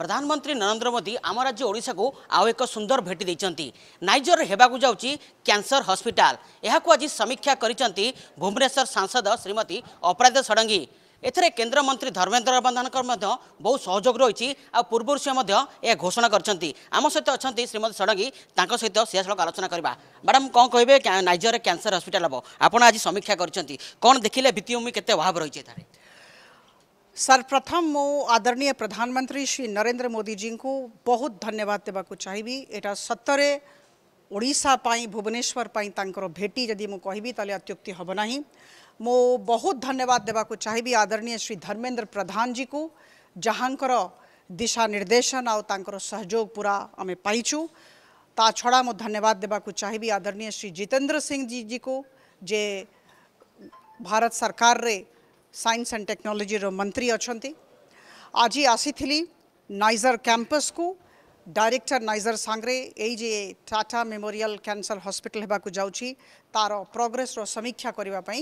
ପ୍ରଧାନମନ୍ତ୍ରୀ ନରେନ୍ଦ୍ର ମୋଦି ଆମ ରାଜ୍ୟ ଓଡ଼ିଶାକୁ ଆଉ ଏକ ସୁନ୍ଦର ଭେଟି ଦେଇଛନ୍ତି ନାଇଜରରେ ହେବାକୁ ଯାଉଛି କ୍ୟାନ୍ସର ହସ୍ପିଟାଲ ଏହାକୁ ଆଜି ସମୀକ୍ଷା କରିଛନ୍ତି ଭୁବନେଶ୍ୱର ସାଂସଦ ଶ୍ରୀମତୀ ଅପରାଧ ଷଡ଼ଙ୍ଗୀ ଏଥିରେ କେନ୍ଦ୍ରମନ୍ତ୍ରୀ ଧର୍ମେନ୍ଦ୍ର ପ୍ରଧାନଙ୍କର ମଧ୍ୟ ବହୁ ସହଯୋଗ ରହିଛି ଆଉ ପୂର୍ବରୁ ସେ ମଧ୍ୟ ଏହା ଘୋଷଣା କରିଛନ୍ତି ଆମ ସହିତ ଅଛନ୍ତି ଶ୍ରୀମତୀ ଷଡ଼ଙ୍ଗୀ ତାଙ୍କ ସହିତ ସିଧାସଳଖ ଆଲୋଚନା କରିବା ମ୍ୟାଡ଼ାମ୍ କ'ଣ କହିବେ ନାଇଜରରେ କ୍ୟାନ୍ସର ହସ୍ପିଟାଲ ହେବ ଆପଣ ଆଜି ସମୀକ୍ଷା କରିଛନ୍ତି କ'ଣ ଦେଖିଲେ ଭିତ୍ତିଭୂମି କେତେ ଅଭାବ ରହିଛି ଏଠାରେ सर्वप्रथम मो आदरणीय प्रधानमंत्री श्री नरेंद्र मोदी जी को बहुत धन्यवाद देवा चाहिए एटा सतरे ओडापी भुवनेश्वर भेटी जदि मुझे तेल अत्युक्ति हम ना मो बहुत धन्यवाद देवा चाहिए आदरणीय श्री धर्मेंद्र प्रधान जी को जहाँ दिशा निर्देशन आउर सहयोग पूरा आम पाइचु ता छड़ा मो धन्यवाद देवा चाहिए आदरणीय श्री जितेंद्र सिंह जी जी को जे भारत सरकार रे साइंस एंड टेक्नोलॉजी रो मंत्री अच्छा आज आसी नाइजर कैंपस को डायरेक्टर नाइजर सांगरे ये Tata memorial cancer hospital hospital जाऊँ तार प्रोग्रेस रो समीक्षा करने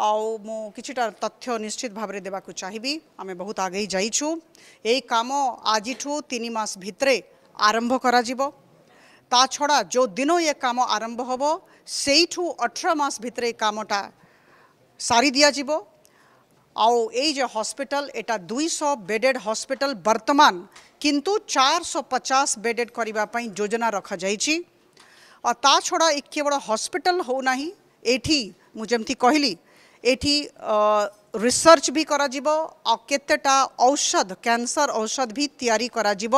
आ तथ्य निश्चित भाव में देवाक चाहिए आम बहुत आगे जाइु यही कम आज तीन मस भरे आरंभ करा छड़ा जो दिन ये कम आरंभ हम से अठर मस भाई कमटा सारी दिजाव ଆଉ ଏଇ ଯେ ହସ୍ପିଟାଲ ଏଟା ଦୁଇଶହ ବେଡେଡ୍ ହସ୍ପିଟାଲ ବର୍ତ୍ତମାନ କିନ୍ତୁ ଚାରିଶହ ପଚାଶ ବେଡେଡ୍ କରିବା ପାଇଁ ଯୋଜନା ରଖାଯାଇଛି ଆଉ ତା ଛଡ଼ା ଏ କେବଳ ହସ୍ପିଟାଲ ହେଉନାହିଁ ଏଠି ମୁଁ ଯେମିତି କହିଲି ଏଠି ରିସର୍ଚ୍ଚ ବି କରାଯିବ ଆଉ କେତେଟା ଔଷଧ କ୍ୟାନ୍ସର ଔଷଧ ବି ତିଆରି କରାଯିବ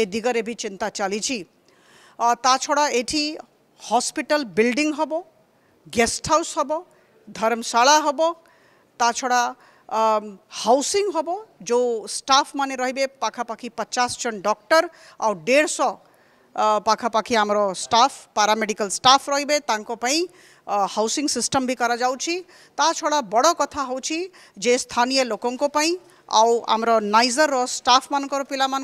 ଏ ଦିଗରେ ବି ଚିନ୍ତା ଚାଲିଛି ତା ଛଡ଼ା ଏଠି ହସ୍ପିଟାଲ ବିଲ୍ଡିଂ ହେବ ଗେଷ୍ଟ ହାଉସ୍ ହେବ ଧର୍ମଶାଳା ହେବ ତା ଛଡ଼ା हाउसिंग हम जो स्टाफ मान रे पखापाखी पचास जन डक्टर आ डेढ़श पखापाखि आम स्टाफ पारामेडिकल स्टाफ रे हाउसिंग सिस्टम भी करा ता छड़ा बड़ कथा हूँ जे स्थानीय लोकों आउ आम नाइजर स्टाफ मान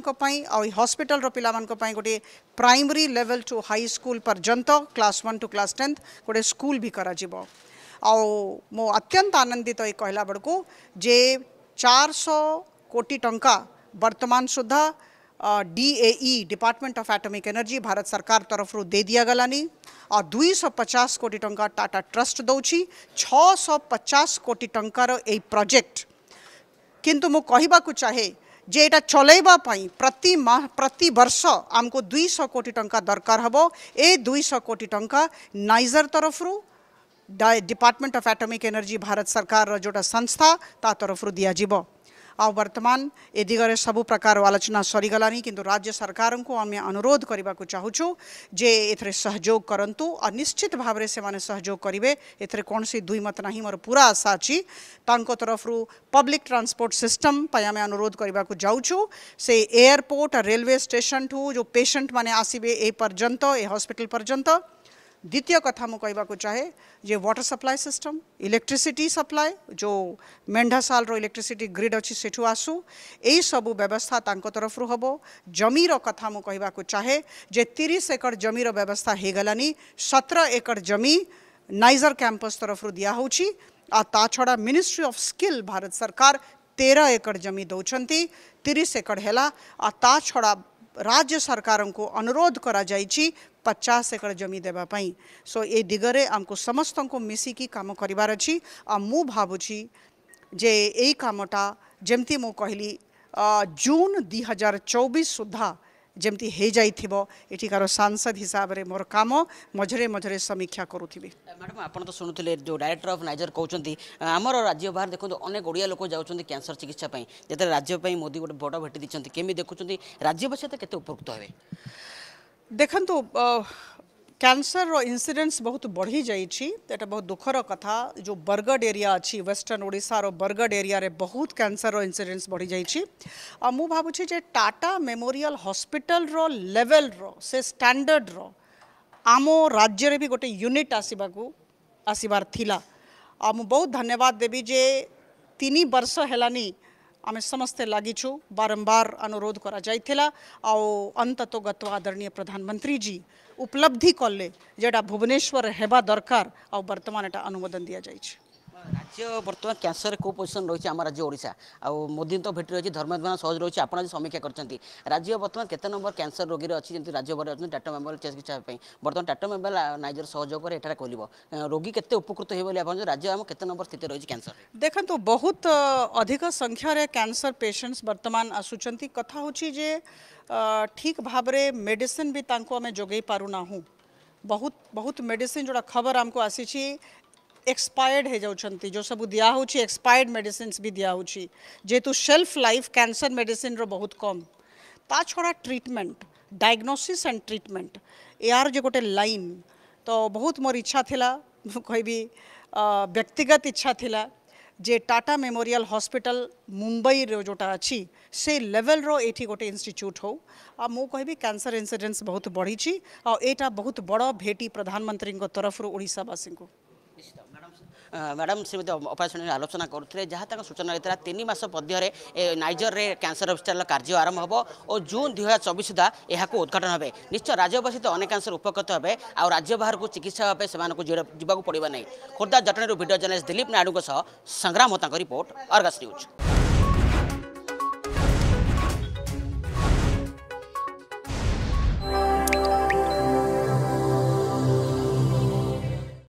पाई आई हस्पिटल पिला गोटे primary level to high school पर्यटन class one to class tenth गोटे स्कूल भी करा ଆଉ ମୁଁ आनंदित कहला बड़क କହିଲା ବେଳକୁ ଯେ ଚାରିଶହ କୋଟି ଟଙ୍କା ବର୍ତ୍ତମାନ ସୁଦ୍ଧା DAE department of atomic energy Bharat सरकार तरफ दे दिया गलानी आ दुई सौ पचास कोटी टंका टाटा ट्रस्ट दौची छ पचास कोटी टंकार प्रोजेक्ट किंतु मु कहवाक चाहे जे यहाँ चलैवाई प्रति माह प्रति वर्ष आमको दुई सौ कोटी टंका दरकार हबो ए दुई सौ कोटी टंका नाइजर तरफ department of atomic energy Bharat सरकार जो संस्था ता तरफ दिज्व आ वर्तमान ए दिगरे सब प्रकार आलोचना सरीगलानी कि राज्य सरकार को आम अनुरोध करने को चाहूँ जे एग करूँ और निश्चित भाव से माने सहयोग करेंगे एथेर कौन सी दुईमत नहीं मोर पूरा आशा अच्छी तरफ पब्लिक ट्रांसपोर्ट सिस्टम आम अनुरोध करने को जाऊँ से एयरपोर्ट रेलवे स्टेशन ठू जो पेसेंट मैंने आसबे ए पर्यतं ए हस्पिटाल पर्यतं द्वितीय कथा मु कहवाक चाहे जे water supply system electricity supply जो मेढासाल इलेक्ट्रिसिटी ग्रिड अच्छी सेठ आसू यही सब व्यवस्था तक तरफ रु जमीर कथा मु कहवाक चाहे जे तीस एकड़ जमीर व्यवस्था हो गलानी सतर एकड़ जमी नाइजर कैंपस तरफ रु दिया आ छडा मिनिस्ट्री ऑफ स्किल भारत सरकार तेरह एकड़ जमी दौछंती तीस एकड़ है ता छडा राज्य सरकार को अनुरोध कर पचास एकड़ जमी देवाई सो ए दिगरे आमको समस्त को मिसिकी कम कर मु भावुची जे यही कमटा जमी मु कहली जून दुई हजार चौबीस सुधा ଯେମିତି ହେଇଯାଇଥିବ ଏଠିକାର ସାଂସଦ ହିସାବରେ ମୋର କାମ ମଝିରେ ମଝିରେ ସମୀକ୍ଷା କରୁଥିବି ମ୍ୟାଡ଼ାମ୍ ଆପଣ ତ ଶୁଣୁଥିଲେ ଯେଉଁ ଡାଇରେକ୍ଟର ଅଫ୍ ନାଇଜର କହୁଛନ୍ତି ଆମର ରାଜ୍ୟ ବାହାର ଦେଖନ୍ତୁ ଅନେକ ଓଡ଼ିଆ ଲୋକ ଯାଉଛନ୍ତି କ୍ୟାନ୍ସର ଚିକିତ୍ସା ପାଇଁ ଯେତେବେଳେ ରାଜ୍ୟ ପାଇଁ ମୋଦି ଗୋଟେ ବଡ଼ ଭେଟି ଦେଇଛନ୍ତି କେମିତି ଦେଖୁଛନ୍ତି ରାଜ୍ୟବାସୀ କେତେ ଉପକୃତ ହେବେ ଦେଖନ୍ତୁ कैंसर रो इंसिडेंस बहुत बढ़ी जाटा बहुत दुखर कथा जो बरगढ़ एरिया अच्छी वेस्टर्न ओडा बरगड़ एरिया रे बहुत कैंसर रो इंसिडेंस बढ़ी जाए और मुझे भावुँ टाटा मेमोरियल हॉस्पिटल रो लेवल रो से स्टैंडर्ड रो आमो राज्य भी गोटे यूनिट आसवाक आसबार बहुत धन्यवाद देवी जे तीन वर्ष हैलानी आम समस्ते लगिछू बारंबार अनुरोध करा जाइथिला अंत तो गत आदरणीय प्रधानमंत्री जी उपलब्धि कले जेटा भुवनेश्वर होगा दरकार आउ वर्तमान एटा अनुमोदन दिया जाए राज्य बर्तमान क्यासर कौ पोजिशन रही है आम राज्य ओडा आउ मोदी तो भेट रही है धर्मेन्द्र सहज रही है आप समीक्षा करते राज्य बर्तमान के नंबर क्यासर रोगी अच्छी जमी राज्य भर अच्छे टाटा मेमोरियल चिकित्सापी बर्तमान टाटा मेमोरियल नाइजर सहयोग पर यहाँ खोल रोगी केत उपकृत हो राज्य आम के नंबर स्थित रही है क्यासर देखो बहुत अधिक संख्यार क्यासर पेसेंट्स बर्तमान आसुँच कथा हो ठीक भाव मेडिसीन भी जोगे पार ना बहुत बहुत मेडिसिन जोड़ा खबर आमको आसी एक्सपायर्ड है जो सब दिहे एक्सपायर्ड मेड भी दिखाई जेहेतु सेल्फ लाइफ कैंसर मेडिसीन रोत कम ता छड़ा ट्रिटमेंट डायग्नोसिस एंड ट्रिटमेंट यार जो गोटे लाइन तो बहुत मोर इच्छा थी कह व्यक्तिगत इच्छा थी जे टाटा मेमोरियल हॉस्पिटल मुंबई रो जोटा अच्छी से लेवल रो ये गोटे इंस्टीट्यूट हो आ मु कह भी कैंसर इंसिडेंस बहुत बढ़ी आ एटा बहुत बड़ भेटी प्रधानमंत्री तरफ रु को ମ୍ୟାଡ଼ାମ୍ ଶ୍ରୀମତୀ ଉପାସନୀ ଆଲୋଚନା କରୁଥିଲେ ଯାହା ତାଙ୍କ ସୂଚନା ରହିଥିଲା ତିନି ମାସ ମଧ୍ୟରେ ନାଇଜରରେ କ୍ୟାନ୍ସର ହସ୍ପିଟାଲର କାର୍ଯ୍ୟ ଆରମ୍ଭ ହେବ ଓ ଜୁନ୍ ଦୁଇ ହଜାର ଚବିଶ ସୁଦ୍ଧା ଏହାକୁ ଉଦ୍ଘାଟନ ହେବେ ନିଶ୍ଚୟ ରାଜ୍ୟବାସୀ ତ ଅନେକ ଅଂଶରେ ଉପକୃତ ହେବେ ଆଉ ରାଜ୍ୟ ବାହାରକୁ ଚିକିତ୍ସା ହେବା ପାଇଁ ସେମାନଙ୍କୁ ଯିବାକୁ ପଡ଼ିବ ନାହିଁ ଖୋର୍ଦ୍ଧା ଜଟଣୀରୁ ଭିଡ଼ିଓ ଜର୍ଣ୍ଣାଲିଷ୍ଟ ଦିଲ୍ଲୀପ ନାଇଡୁଙ୍କ ସହ ସଂଗ୍ରାମ ହୋତାଙ୍କ ରିପୋର୍ଟ ଅର୍ଗସ୍ ନ୍ୟୁଜ୍